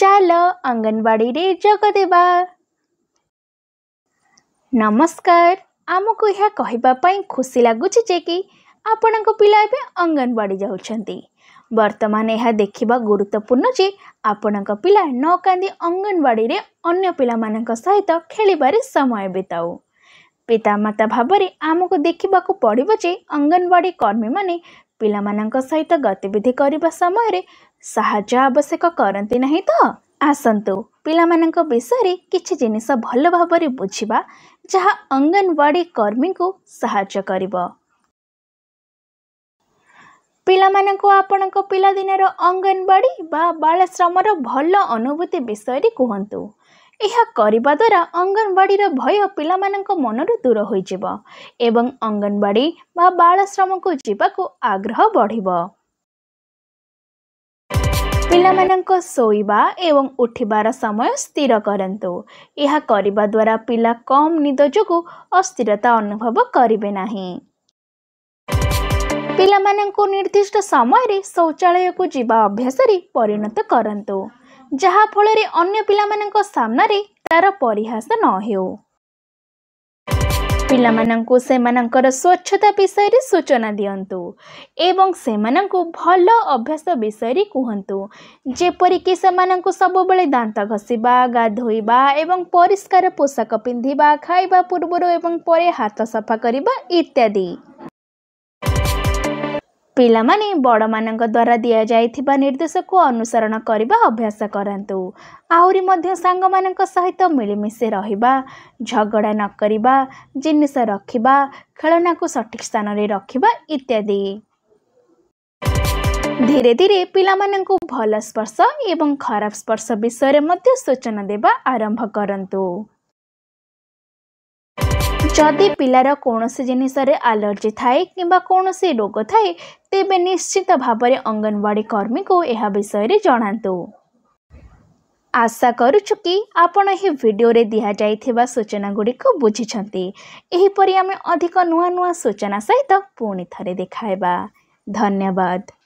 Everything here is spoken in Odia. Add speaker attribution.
Speaker 1: ଚାଲ ଅଙ୍ଗନବାଡ଼ିରେ ଯୋଗ ଦେବା ନମସ୍କାର ଆମକୁ ଏହା କହିବା ପାଇଁ ଖୁସି ଲାଗୁଛି ଯେ କି ଆପଣଙ୍କ ପିଲା ଏବେ ଅଙ୍ଗନବାଡ଼ି ଯାଉଛନ୍ତି ବର୍ତ୍ତମାନ ଏହା ଦେଖିବା ଗୁରୁତ୍ୱପୂର୍ଣ୍ଣ ଯେ ଆପଣଙ୍କ ପିଲା ନ କାନ୍ଦି ଅଙ୍ଗନବାଡ଼ିରେ ଅନ୍ୟ ପିଲାମାନଙ୍କ ସହିତ ଖେଳିବାରେ ସମୟ ବିତାଉ ପିତାମାତା ଭାବରେ ଆମକୁ ଦେଖିବାକୁ ପଡ଼ିବ ଯେ ଅଙ୍ଗନବାଡ଼ି କର୍ମୀମାନେ ପିଲାମାନଙ୍କ ସହିତ ଗତିବିଧି କରିବା ସମୟରେ ସାହାଯ୍ୟ ଆବଶ୍ୟକ କରନ୍ତି ନାହିଁ ତ ଆସନ୍ତୁ ପିଲାମାନଙ୍କ ବିଷୟରେ କିଛି ଜିନିଷ ଭଲ ଭାବରେ ବୁଝିବା ଯାହା ଅଙ୍ଗନବାଡ଼ି କର୍ମୀଙ୍କୁ ସାହାଯ୍ୟ କରିବ ପିଲାମାନଙ୍କୁ ଆପଣଙ୍କ ପିଲାଦିନର ଅଙ୍ଗନବାଡ଼ି ବା ବାଳାଶ୍ରମର ଭଲ ଅନୁଭୂତି ବିଷୟରେ କୁହନ୍ତୁ ଏହା କରିବା ଦ୍ୱାରା ଅଙ୍ଗନବାଡ଼ିର ଭୟ ପିଲାମାନଙ୍କ ମନରୁ ଦୂର ହୋଇଯିବ ଏବଂ ଅଙ୍ଗନବାଡ଼ି ବା ବାଳାଶ୍ରମକୁ ଯିବାକୁ ଆଗ୍ରହ ବଢ଼ିବ ପିଲାମାନଙ୍କ ଶୋଇବା ଏବଂ ଉଠିବାର ସମୟ ସ୍ଥିର କରନ୍ତୁ ଏହା କରିବା ଦ୍ୱାରା ପିଲା କମ୍ ନିଦ ଯୋଗୁଁ ଅସ୍ଥିରତା ଅନୁଭବ କରିବେ ନାହିଁ ପିଲାମାନଙ୍କୁ ନିର୍ଦ୍ଦିଷ୍ଟ ସମୟରେ ଶୌଚାଳୟକୁ ଯିବା ଅଭ୍ୟାସରେ ପରିଣତ କରନ୍ତୁ ଯାହାଫଳରେ ଅନ୍ୟ ପିଲାମାନଙ୍କ ସାମ୍ନାରେ ତାର ପରିହାସ ନ ହେଉ ପିଲାମାନଙ୍କୁ ସେମାନଙ୍କର ସ୍ୱଚ୍ଛତା ବିଷୟରେ ସୂଚନା ଦିଅନ୍ତୁ ଏବଂ ସେମାନଙ୍କୁ ଭଲ ଅଭ୍ୟାସ ବିଷୟରେ କୁହନ୍ତୁ ଯେପରିକି ସେମାନଙ୍କୁ ସବୁବେଳେ ଦାନ୍ତ ଘଷିବା ଗାଧୋଇବା ଏବଂ ପରିଷ୍କାର ପୋଷାକ ପିନ୍ଧିବା ଖାଇବା ପୂର୍ବରୁ ଏବଂ ପରେ ହାତ ସଫା କରିବା ଇତ୍ୟାଦି ପିଲାମାନେ ବଡ଼ମାନଙ୍କ ଦ୍ୱାରା ଦିଆଯାଇଥିବା ନିର୍ଦ୍ଦେଶକୁ ଅନୁସରଣ କରିବା ଅଭ୍ୟାସ କରନ୍ତୁ ଆହୁରି ମଧ୍ୟ ସାଙ୍ଗମାନଙ୍କ ସହିତ ମିଳିମିଶି ରହିବା ଝଗଡ଼ା ନ କରିବା ଜିନିଷ ରଖିବା ଖେଳନାକୁ ସଠିକ୍ ସ୍ଥାନରେ ରଖିବା ଇତ୍ୟାଦି ଧୀରେ ଧୀରେ ପିଲାମାନଙ୍କୁ ଭଲ ସ୍ପର୍ଶ ଏବଂ ଖରାପ ସ୍ପର୍ଶ ବିଷୟରେ ମଧ୍ୟ ସୂଚନା ଦେବା ଆରମ୍ଭ କରନ୍ତୁ ଯଦି ପିଲାର କୌଣସି ଜିନିଷରେ ଆଲର୍ଜି ଥାଏ କିମ୍ବା କୌଣସି ରୋଗ ଥାଏ ତେବେ ନିଶ୍ଚିତ ଭାବରେ ଅଙ୍ଗନବାଡ଼ି କର୍ମୀଙ୍କୁ ଏହା ବିଷୟରେ ଜଣାନ୍ତୁ ଆଶା କରୁଛୁ କି ଆପଣ ଏହି ଭିଡ଼ିଓରେ ଦିଆଯାଇଥିବା ସୂଚନା ସୂଚନାଗୁଡ଼ିକ ବୁଝିଛନ୍ତି ଏହିପରି ଆମେ ଅଧିକ ନୂଆ ନୂଆ ସୂଚନା ସହିତ ପୁଣି ଥରେ ଦେଖାଇବା ଧନ୍ୟବାଦ